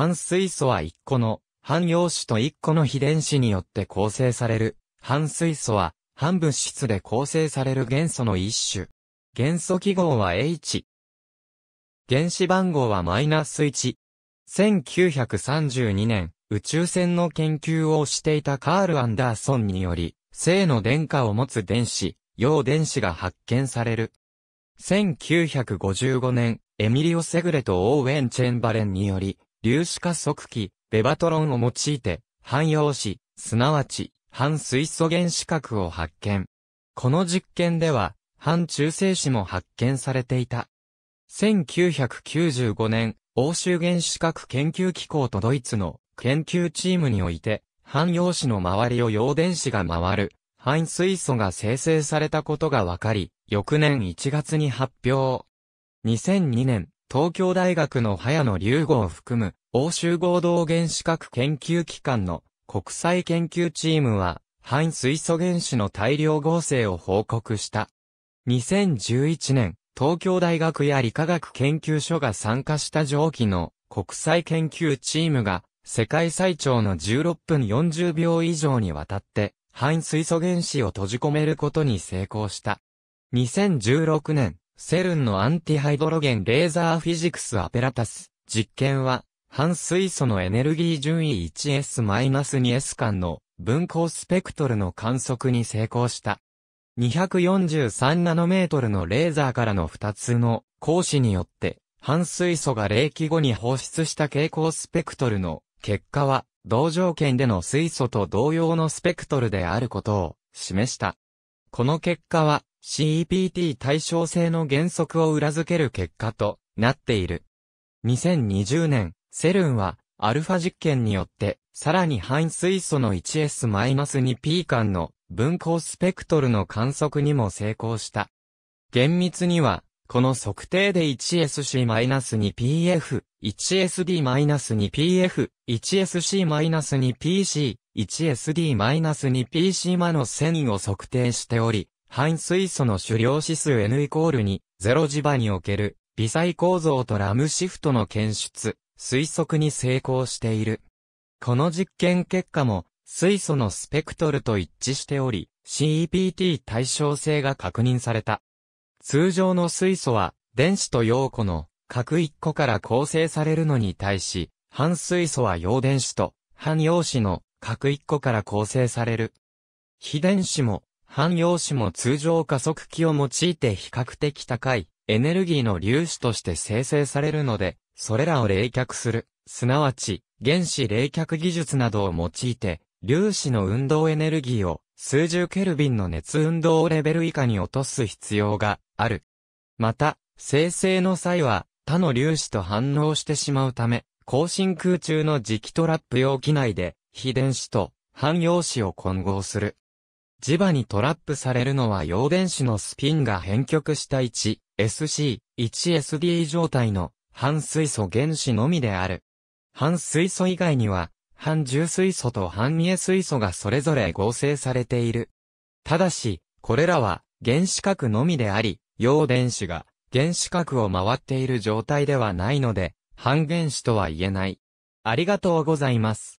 半水素は1個の半陽子と1個の非電子によって構成される。半水素は半物質で構成される元素の一種。元素記号は H。原子番号はマイナス1。1932年、宇宙船の研究をしていたカール・アンダーソンにより、正の電荷を持つ電子、陽電子が発見される。1955年、エミリオ・セグレとオーウェン・チェンバレンにより、粒子加速器、ベバトロンを用いて、汎用子、すなわち、反水素原子核を発見。この実験では、反中性子も発見されていた。1995年、欧州原子核研究機構とドイツの研究チームにおいて、汎用子の周りを陽電子が回る、反水素が生成されたことが分かり、翌年1月に発表。2002年、東京大学の早野隆吾を含む、欧州合同原子核研究機関の国際研究チームは、反水素原子の大量合成を報告した。2011年、東京大学や理化学研究所が参加した蒸気の国際研究チームが、世界最長の16分40秒以上にわたって、反水素原子を閉じ込めることに成功した。2016年、セルンのアンティハイドロゲンレーザーフィジクスアペラタス実験は、反水素のエネルギー順位 1S-2S 間の分光スペクトルの観測に成功した。243ナノメートルのレーザーからの2つの光子によって、反水素が冷気後に放出した蛍光スペクトルの結果は、同条件での水素と同様のスペクトルであることを示した。この結果は、CEPT 対称性の原則を裏付ける結果となっている。2020年、セルンは、アルファ実験によって、さらに半水素の 1S-2P 間の分光スペクトルの観測にも成功した。厳密には、この測定で 1SC-2PF、1SD-2PF、1SC-2PC、1SD-2PC 間の繊維を測定しており、反水素の主量指数 N イコールに、0磁場における、微細構造とラムシフトの検出、推測に成功している。この実験結果も、水素のスペクトルと一致しており、CEPT 対称性が確認された。通常の水素は、電子と陽子の各1個から構成されるのに対し、反水素は陽電子と反陽子の各1個から構成される。非電子も汎用子も通常加速器を用いて比較的高いエネルギーの粒子として生成されるので、それらを冷却する、すなわち原子冷却技術などを用いて、粒子の運動エネルギーを数十ケルビンの熱運動レベル以下に落とす必要がある。また、生成の際は他の粒子と反応してしまうため、高真空中の磁気トラップ容器内で非電子と汎用子を混合する。磁場にトラップされるのは陽電子のスピンが変極した 1SC、1SD 状態の半水素原子のみである。半水素以外には、半重水素と半見重水素がそれぞれ合成されている。ただし、これらは原子核のみであり、陽電子が原子核を回っている状態ではないので、半原子とは言えない。ありがとうございます。